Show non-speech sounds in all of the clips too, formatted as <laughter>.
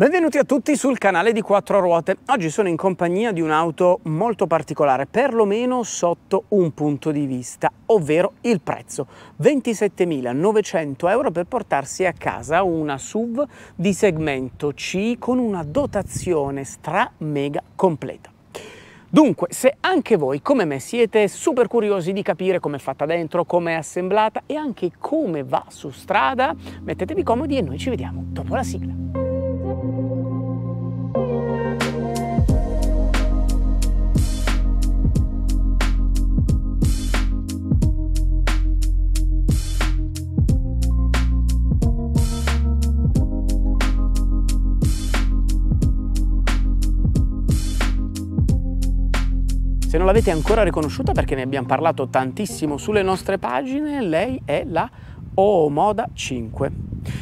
Benvenuti a tutti sul canale di Quattro Ruote. Oggi sono in compagnia di un'auto molto particolare, perlomeno sotto un punto di vista, ovvero il prezzo. 27.900 euro per portarsi a casa una SUV di segmento C con una dotazione stra mega completa. Dunque, se anche voi come me siete super curiosi di capire come è fatta dentro, come è assemblata e anche come va su strada, mettetevi comodi e noi ci vediamo dopo la sigla. non l'avete ancora riconosciuta perché ne abbiamo parlato tantissimo sulle nostre pagine, lei è la Omoda 5.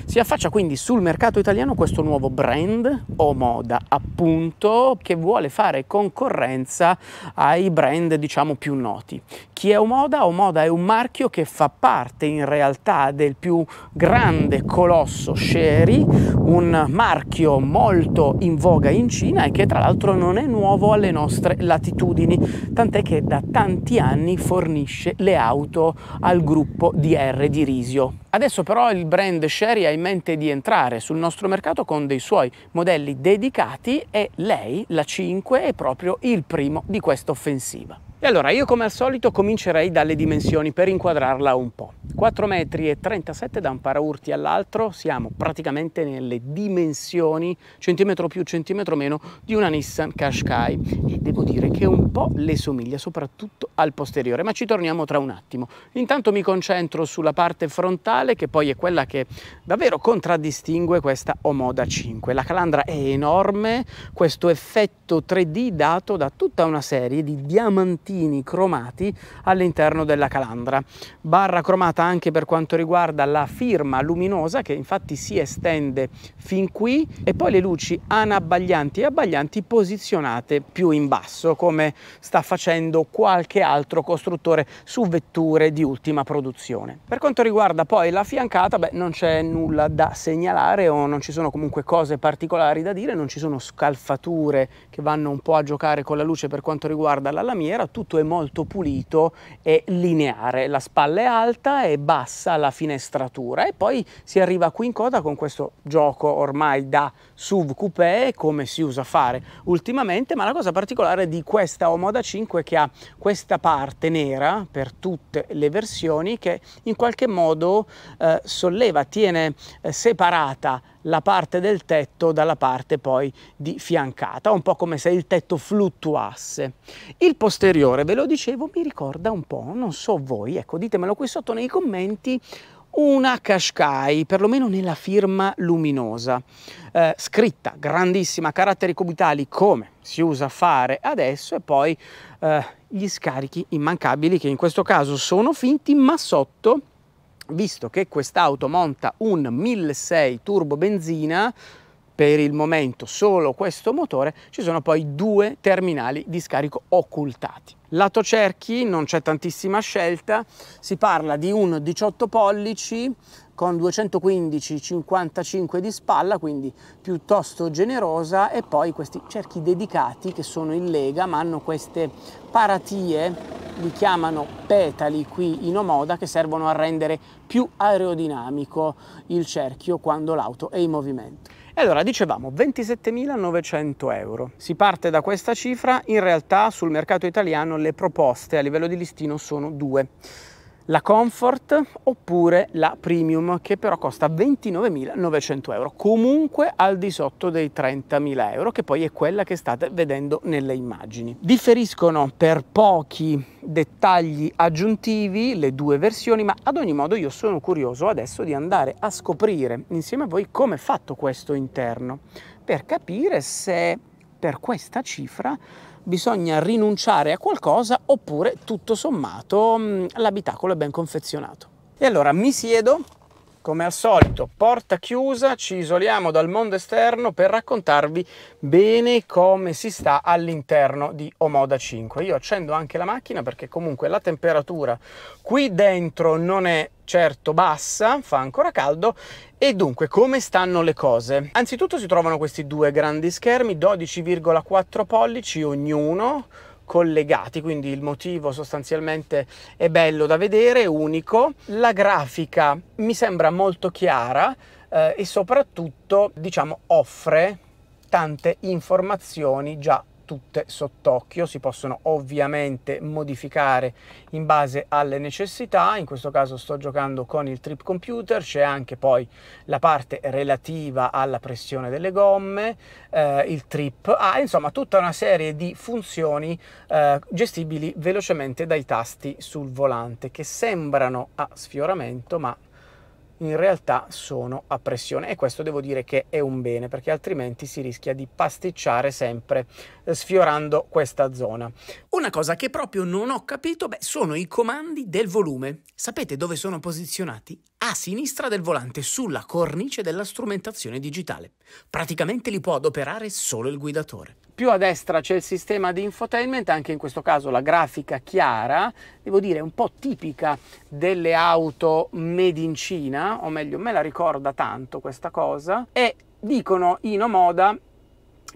Si affaccia quindi sul mercato italiano questo nuovo brand, Omoda appunto, che vuole fare concorrenza ai brand diciamo più noti. Chi è Omoda? Omoda è un marchio che fa parte in realtà del più grande colosso Sherry, un marchio molto in voga in Cina e che tra l'altro non è nuovo alle nostre latitudini, tant'è che da tanti anni fornisce le auto al gruppo DR di Risio. Adesso però il brand Sherry ha in mente di entrare sul nostro mercato con dei suoi modelli dedicati e lei, la 5, è proprio il primo di questa offensiva. E allora io come al solito comincerei dalle dimensioni per inquadrarla un po'. 4,37 m da un paraurti all'altro siamo praticamente nelle dimensioni centimetro più centimetro meno di una Nissan Qashqai e devo dire che un po' le somiglia soprattutto al posteriore, ma ci torniamo tra un attimo. Intanto mi concentro sulla parte frontale che poi è quella che davvero contraddistingue questa Omoda 5. La calandra è enorme, questo effetto 3D dato da tutta una serie di diamanti puntini cromati all'interno della calandra. Barra cromata anche per quanto riguarda la firma luminosa che infatti si estende fin qui e poi le luci anabbaglianti e abbaglianti posizionate più in basso come sta facendo qualche altro costruttore su vetture di ultima produzione. Per quanto riguarda poi la fiancata, beh, non c'è nulla da segnalare o non ci sono comunque cose particolari da dire, non ci sono scalfature che vanno un po' a giocare con la luce per quanto riguarda la lamiera, tutto è molto pulito e lineare, la spalla è alta e bassa la finestratura e poi si arriva qui in coda con questo gioco ormai da SUV coupé come si usa fare ultimamente, ma la cosa particolare di questa Omoda 5 è che ha questa parte nera per tutte le versioni che in qualche modo eh, solleva, tiene eh, separata la parte del tetto dalla parte poi di fiancata, un po' come se il tetto fluttuasse. Il posteriore, ve lo dicevo, mi ricorda un po', non so voi, ecco ditemelo qui sotto nei commenti, una Qashqai, perlomeno nella firma luminosa, eh, scritta grandissima, caratteri cubitali come si usa a fare adesso e poi eh, gli scarichi immancabili che in questo caso sono finti ma sotto visto che quest'auto monta un 1.6 turbo benzina per il momento solo questo motore, ci sono poi due terminali di scarico occultati. Lato cerchi non c'è tantissima scelta, si parla di un 18 pollici con 215-55 di spalla, quindi piuttosto generosa, e poi questi cerchi dedicati che sono in lega ma hanno queste paratie li chiamano petali qui in Omoda che servono a rendere più aerodinamico il cerchio quando l'auto è in movimento. E allora dicevamo 27.900 euro. Si parte da questa cifra, in realtà sul mercato italiano le proposte a livello di listino sono due la Comfort oppure la Premium che però costa 29.900 euro, comunque al di sotto dei 30.000 euro che poi è quella che state vedendo nelle immagini. Differiscono per pochi dettagli aggiuntivi le due versioni ma ad ogni modo io sono curioso adesso di andare a scoprire insieme a voi come è fatto questo interno per capire se per questa cifra bisogna rinunciare a qualcosa oppure tutto sommato mm, l'abitacolo è ben confezionato. E allora mi siedo come al solito, porta chiusa, ci isoliamo dal mondo esterno per raccontarvi bene come si sta all'interno di Omoda 5. Io accendo anche la macchina perché comunque la temperatura qui dentro non è certo bassa, fa ancora caldo e dunque come stanno le cose? Anzitutto si trovano questi due grandi schermi, 12,4 pollici ognuno, collegati, quindi il motivo sostanzialmente è bello da vedere, unico. La grafica mi sembra molto chiara eh, e soprattutto diciamo offre tante informazioni già tutte sott'occhio, si possono ovviamente modificare in base alle necessità, in questo caso sto giocando con il trip computer, c'è anche poi la parte relativa alla pressione delle gomme, eh, il trip, ah, insomma tutta una serie di funzioni eh, gestibili velocemente dai tasti sul volante che sembrano a sfioramento ma in realtà sono a pressione e questo devo dire che è un bene perché altrimenti si rischia di pasticciare sempre eh, sfiorando questa zona. Una cosa che proprio non ho capito beh, sono i comandi del volume. Sapete dove sono posizionati? A sinistra del volante, sulla cornice della strumentazione digitale. Praticamente li può adoperare solo il guidatore. Più a destra c'è il sistema di infotainment, anche in questo caso la grafica chiara, devo dire un po' tipica delle auto made in Cina, o meglio me la ricorda tanto questa cosa, e dicono in Omoda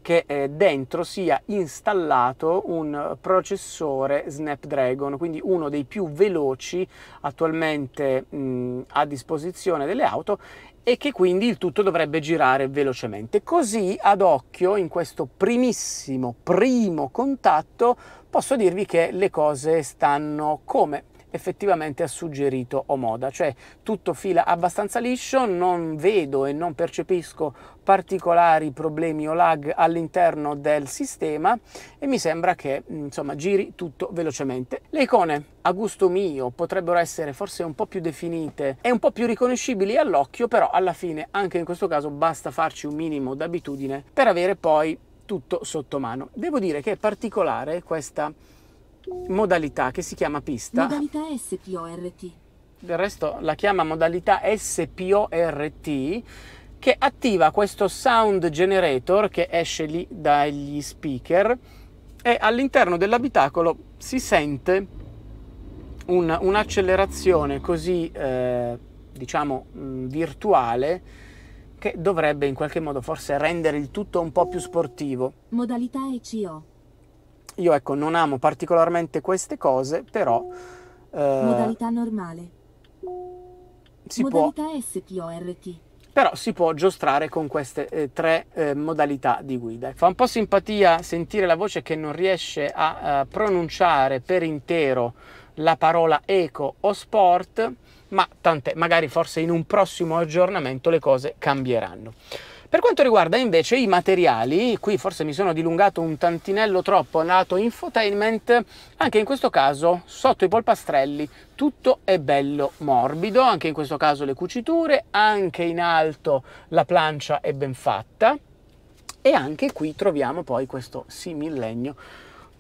che eh, dentro sia installato un processore Snapdragon, quindi uno dei più veloci attualmente mh, a disposizione delle auto e che quindi il tutto dovrebbe girare velocemente. Così ad occhio in questo primissimo primo contatto posso dirvi che le cose stanno come effettivamente ha suggerito Omoda, cioè tutto fila abbastanza liscio, non vedo e non percepisco particolari problemi o lag all'interno del sistema e mi sembra che insomma giri tutto velocemente. Le icone a gusto mio potrebbero essere forse un po' più definite e un po' più riconoscibili all'occhio, però alla fine anche in questo caso basta farci un minimo d'abitudine per avere poi tutto sotto mano. Devo dire che è particolare questa modalità che si chiama pista. Modalità SPORT. Del resto la chiama modalità SPORT che attiva questo sound generator che esce lì dagli speaker e all'interno dell'abitacolo si sente un, un'accelerazione così eh, diciamo mm, virtuale che dovrebbe in qualche modo forse rendere il tutto un po' più sportivo. Modalità ECO io ecco, non amo particolarmente queste cose, però... Eh, Modalità normale. Si Modalità può... SPORT però si può giostrare con queste eh, tre eh, modalità di guida. Fa un po' simpatia sentire la voce che non riesce a, a eh, pronunciare per intero la parola eco o sport, ma tant'è, magari forse in un prossimo aggiornamento le cose cambieranno. Per quanto riguarda invece i materiali, qui forse mi sono dilungato un tantinello troppo lato infotainment, anche in questo caso sotto i polpastrelli tutto è bello morbido, anche in questo caso le cuciture, anche in alto la plancia è ben fatta e anche qui troviamo poi questo simillennio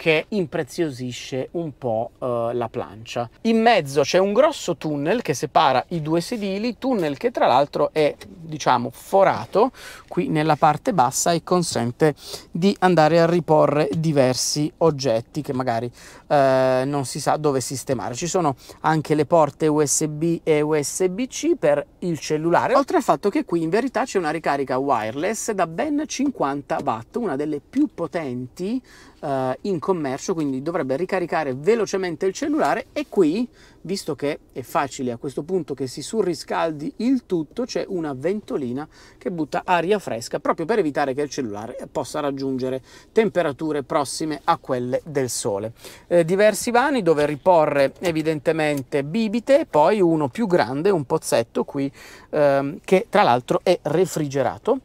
che impreziosisce un po' eh, la plancia. In mezzo c'è un grosso tunnel che separa i due sedili, tunnel che tra l'altro è diciamo forato qui nella parte bassa e consente di andare a riporre diversi oggetti che magari eh, non si sa dove sistemare. Ci sono anche le porte USB e USB-C per il cellulare, oltre al fatto che qui in verità c'è una ricarica wireless da ben 50 watt, una delle più potenti eh, in commercio, quindi dovrebbe ricaricare velocemente il cellulare e qui, visto che è facile a questo punto che si surriscaldi il tutto, c'è una ventolina che butta aria fresca proprio per evitare che il cellulare possa raggiungere temperature prossime a quelle del sole. Eh, diversi vani dove riporre evidentemente bibite, poi uno più grande, un pozzetto qui ehm, che tra l'altro è refrigerato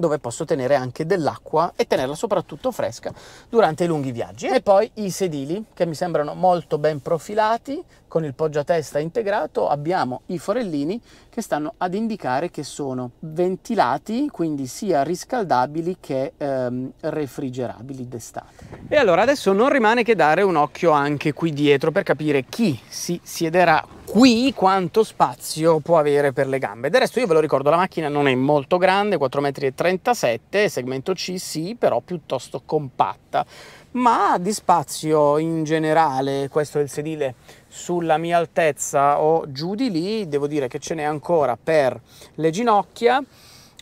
dove posso tenere anche dell'acqua e tenerla soprattutto fresca durante i lunghi viaggi. E poi i sedili che mi sembrano molto ben profilati con il poggiatesta integrato, abbiamo i forellini che stanno ad indicare che sono ventilati, quindi sia riscaldabili che ehm, refrigerabili d'estate. E allora adesso non rimane che dare un occhio anche qui dietro per capire chi si siederà qui quanto spazio può avere per le gambe. Del resto io ve lo ricordo, la macchina non è molto grande, 4,37 m, segmento C sì, però piuttosto compatta, ma di spazio in generale, questo è il sedile sulla mia altezza o giù di lì, devo dire che ce n'è ancora per le ginocchia,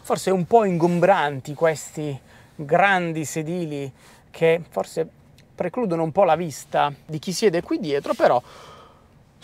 forse un po' ingombranti questi grandi sedili che forse precludono un po' la vista di chi siede qui dietro, però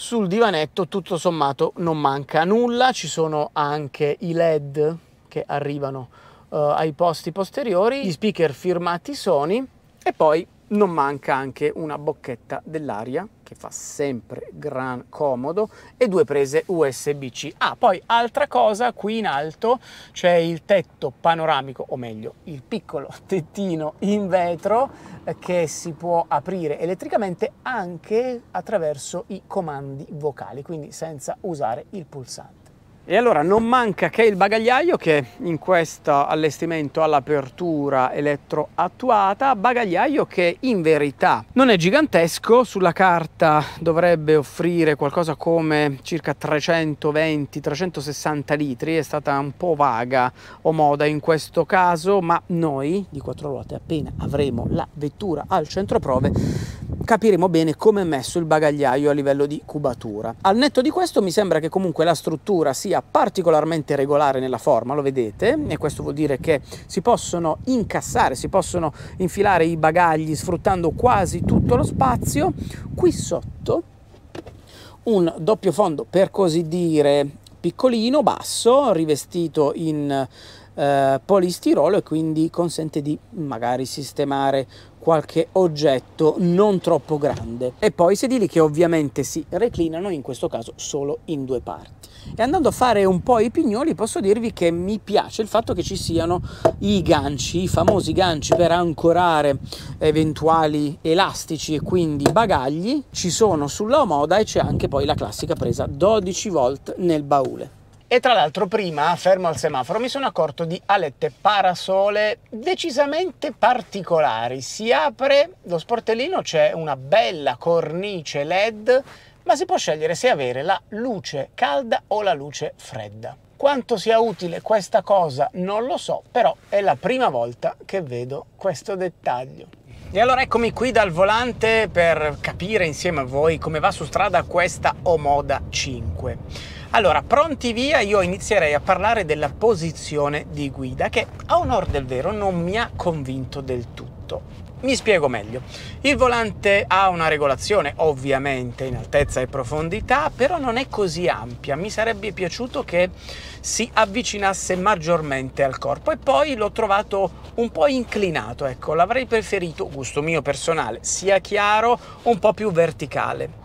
sul divanetto tutto sommato non manca nulla, ci sono anche i led che arrivano eh, ai posti posteriori, gli speaker firmati Sony e poi non manca anche una bocchetta dell'aria che fa sempre gran comodo e due prese USB-C. Ah, poi altra cosa, qui in alto c'è il tetto panoramico, o meglio, il piccolo <laughs> tettino in vetro eh, che si può aprire elettricamente anche attraverso i comandi vocali, quindi senza usare il pulsante. E allora non manca che il bagagliaio che in questo allestimento ha l'apertura elettroattuata, bagagliaio che in verità non è gigantesco, sulla carta dovrebbe offrire qualcosa come circa 320-360 litri, è stata un po' vaga o moda in questo caso, ma noi di quattro ruote appena avremo la vettura al centro prove capiremo bene come è messo il bagagliaio a livello di cubatura. Al netto di questo mi sembra che comunque la struttura sia particolarmente regolare nella forma, lo vedete, e questo vuol dire che si possono incassare, si possono infilare i bagagli sfruttando quasi tutto lo spazio. Qui sotto un doppio fondo, per così dire, piccolino, basso, rivestito in eh, polistirolo e quindi consente di magari sistemare qualche oggetto non troppo grande e poi sedili che ovviamente si reclinano in questo caso solo in due parti e andando a fare un po' i pignoli posso dirvi che mi piace il fatto che ci siano i ganci i famosi ganci per ancorare eventuali elastici e quindi bagagli ci sono sulla moda e c'è anche poi la classica presa 12 volt nel baule e tra l'altro prima, fermo al semaforo, mi sono accorto di alette parasole decisamente particolari. Si apre lo sportellino, c'è una bella cornice LED, ma si può scegliere se avere la luce calda o la luce fredda. Quanto sia utile questa cosa non lo so, però è la prima volta che vedo questo dettaglio. E allora eccomi qui dal volante per capire insieme a voi come va su strada questa Omoda 5. Allora, pronti via, io inizierei a parlare della posizione di guida che a onor del vero non mi ha convinto del tutto. Mi spiego meglio. Il volante ha una regolazione, ovviamente, in altezza e profondità, però non è così ampia. Mi sarebbe piaciuto che si avvicinasse maggiormente al corpo e poi l'ho trovato un po' inclinato, ecco, l'avrei preferito, gusto mio personale, sia chiaro, un po' più verticale.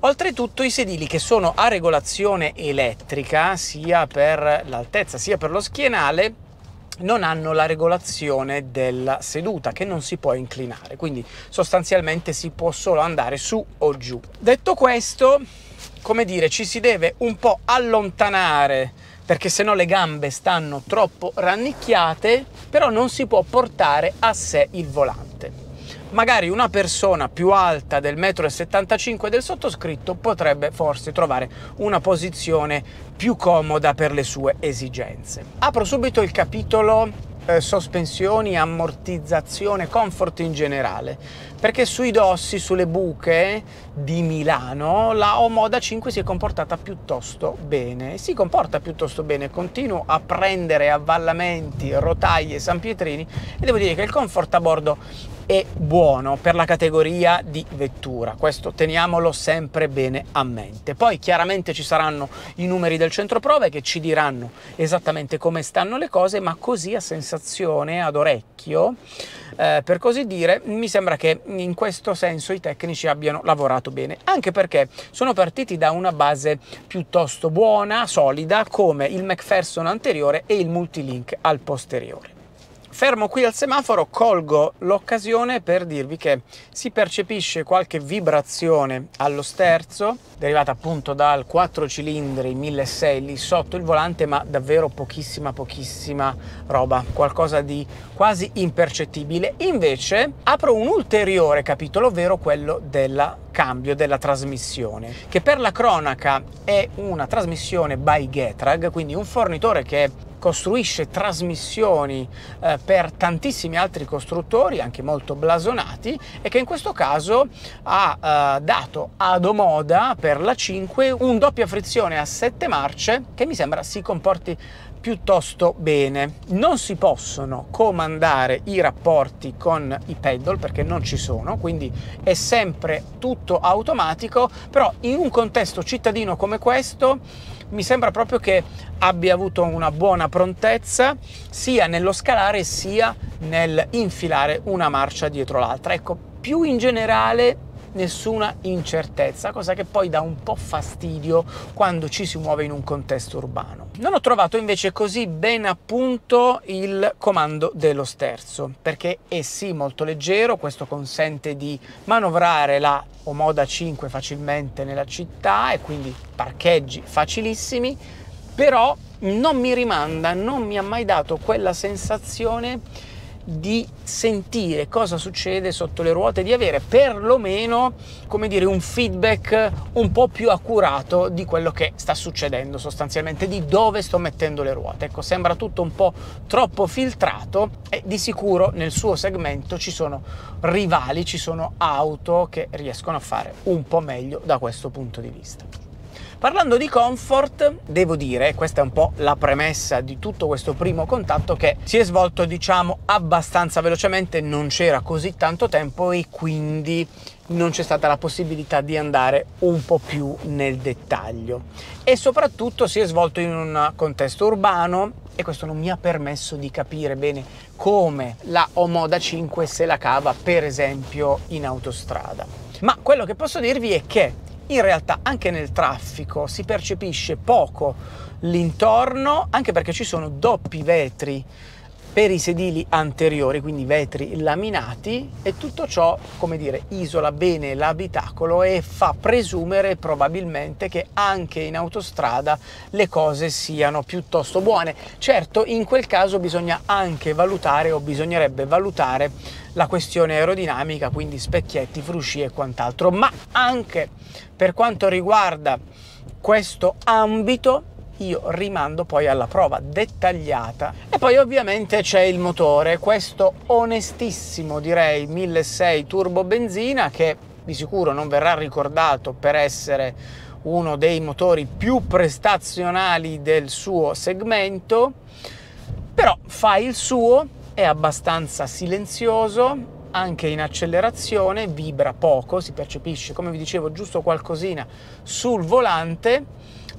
Oltretutto i sedili che sono a regolazione elettrica, sia per l'altezza sia per lo schienale, non hanno la regolazione della seduta che non si può inclinare quindi sostanzialmente si può solo andare su o giù detto questo come dire ci si deve un po' allontanare perché sennò le gambe stanno troppo rannicchiate però non si può portare a sé il volante magari una persona più alta del 1,75 m del sottoscritto potrebbe forse trovare una posizione più comoda per le sue esigenze. Apro subito il capitolo eh, sospensioni, ammortizzazione, comfort in generale. Perché sui dossi, sulle buche di Milano, la Omoda 5 si è comportata piuttosto bene. Si comporta piuttosto bene, continuo a prendere avvallamenti, rotaie, sanpietrini e devo dire che il comfort a bordo e buono per la categoria di vettura, questo teniamolo sempre bene a mente. Poi chiaramente ci saranno i numeri del centro prove che ci diranno esattamente come stanno le cose, ma così a sensazione, ad orecchio, eh, per così dire, mi sembra che in questo senso i tecnici abbiano lavorato bene, anche perché sono partiti da una base piuttosto buona, solida, come il McPherson anteriore e il Multilink al posteriore. Fermo qui al semaforo, colgo l'occasione per dirvi che si percepisce qualche vibrazione allo sterzo, derivata appunto dal 4 cilindri 1.6 lì sotto il volante, ma davvero pochissima pochissima roba, qualcosa di quasi impercettibile. Invece apro un ulteriore capitolo, ovvero quello della cambio della trasmissione, che per la cronaca è una trasmissione by Getrag, quindi un fornitore che costruisce trasmissioni eh, per tantissimi altri costruttori, anche molto blasonati, e che in questo caso ha eh, dato ad Omoda per la 5 un doppia frizione a 7 marce che mi sembra si comporti piuttosto bene. Non si possono comandare i rapporti con i paddle perché non ci sono, quindi è sempre tutto automatico, però in un contesto cittadino come questo mi sembra proprio che abbia avuto una buona prontezza sia nello scalare sia nel infilare una marcia dietro l'altra. Ecco, più in generale nessuna incertezza, cosa che poi dà un po' fastidio quando ci si muove in un contesto urbano. Non ho trovato invece così ben appunto il comando dello sterzo, perché è sì molto leggero, questo consente di manovrare la Omoda 5 facilmente nella città e quindi parcheggi facilissimi, però non mi rimanda, non mi ha mai dato quella sensazione di sentire cosa succede sotto le ruote, di avere perlomeno come dire, un feedback un po' più accurato di quello che sta succedendo sostanzialmente, di dove sto mettendo le ruote. Ecco, sembra tutto un po' troppo filtrato e di sicuro nel suo segmento ci sono rivali, ci sono auto che riescono a fare un po' meglio da questo punto di vista. Parlando di comfort, devo dire, questa è un po' la premessa di tutto questo primo contatto che si è svolto diciamo abbastanza velocemente, non c'era così tanto tempo e quindi non c'è stata la possibilità di andare un po' più nel dettaglio e soprattutto si è svolto in un contesto urbano e questo non mi ha permesso di capire bene come la Omoda 5 se la cava per esempio in autostrada. Ma quello che posso dirvi è che in realtà anche nel traffico si percepisce poco l'intorno, anche perché ci sono doppi vetri per i sedili anteriori, quindi vetri laminati e tutto ciò, come dire, isola bene l'abitacolo e fa presumere probabilmente che anche in autostrada le cose siano piuttosto buone. Certo, in quel caso bisogna anche valutare o bisognerebbe valutare la questione aerodinamica, quindi specchietti, frusci e quant'altro, ma anche per quanto riguarda questo ambito io rimando poi alla prova dettagliata e poi ovviamente c'è il motore questo onestissimo direi 1.6 turbo benzina che di sicuro non verrà ricordato per essere uno dei motori più prestazionali del suo segmento però fa il suo è abbastanza silenzioso anche in accelerazione, vibra poco, si percepisce come vi dicevo giusto qualcosina sul volante,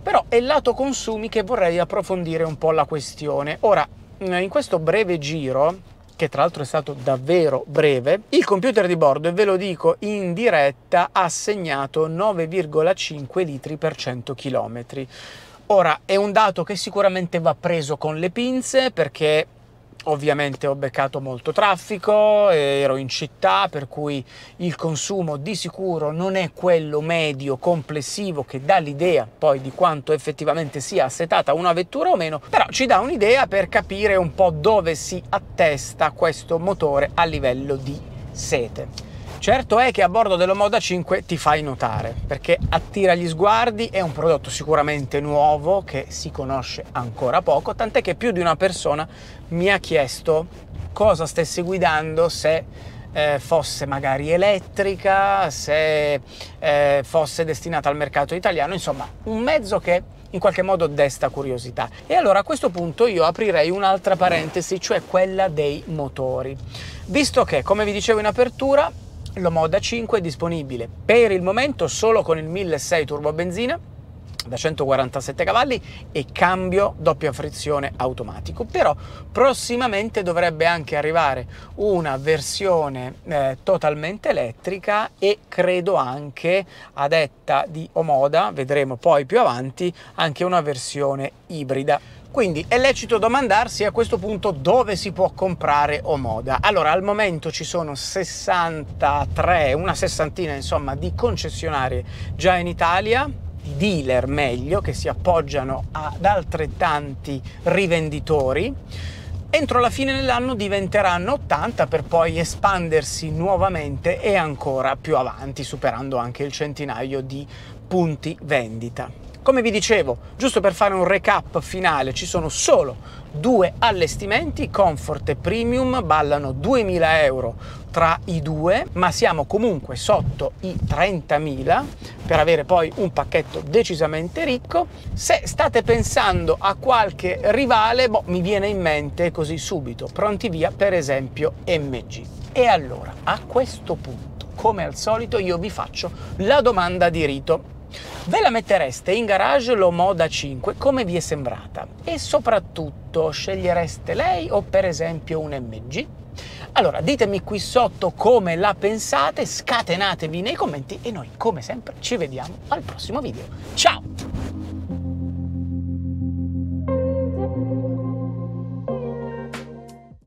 però è lato consumi che vorrei approfondire un po' la questione. Ora, in questo breve giro che tra l'altro è stato davvero breve, il computer di bordo, e ve lo dico in diretta, ha segnato 9,5 litri per 100 km. Ora, è un dato che sicuramente va preso con le pinze perché Ovviamente ho beccato molto traffico, eh, ero in città, per cui il consumo di sicuro non è quello medio complessivo che dà l'idea poi di quanto effettivamente sia assetata una vettura o meno, però ci dà un'idea per capire un po' dove si attesta questo motore a livello di sete. Certo è che a bordo dello Moda 5 ti fai notare perché attira gli sguardi, è un prodotto sicuramente nuovo che si conosce ancora poco, tant'è che più di una persona mi ha chiesto cosa stessi guidando se eh, fosse magari elettrica, se eh, fosse destinata al mercato italiano, insomma un mezzo che in qualche modo desta curiosità. E allora a questo punto io aprirei un'altra parentesi, cioè quella dei motori. Visto che, come vi dicevo in apertura, lo Moda 5 è disponibile per il momento solo con il 1.6 turbo benzina da 147 cavalli e cambio doppia frizione automatico però prossimamente dovrebbe anche arrivare una versione eh, totalmente elettrica e credo anche a detta di Omoda vedremo poi più avanti anche una versione ibrida quindi è lecito domandarsi a questo punto dove si può comprare Omoda. Allora, al momento ci sono 63, una sessantina insomma, di concessionarie già in Italia, di dealer meglio, che si appoggiano ad altrettanti rivenditori. Entro la fine dell'anno diventeranno 80 per poi espandersi nuovamente e ancora più avanti, superando anche il centinaio di punti vendita. Come vi dicevo, giusto per fare un recap finale, ci sono solo due allestimenti, Comfort e Premium ballano 2000 euro tra i due, ma siamo comunque sotto i 30.000 per avere poi un pacchetto decisamente ricco. Se state pensando a qualche rivale, boh, mi viene in mente così subito, pronti via per esempio MG. E allora, a questo punto, come al solito, io vi faccio la domanda di rito Ve la mettereste in garage lo Moda 5 come vi è sembrata? E soprattutto scegliereste lei o per esempio un MG? Allora ditemi qui sotto come la pensate, scatenatevi nei commenti e noi come sempre ci vediamo al prossimo video. Ciao!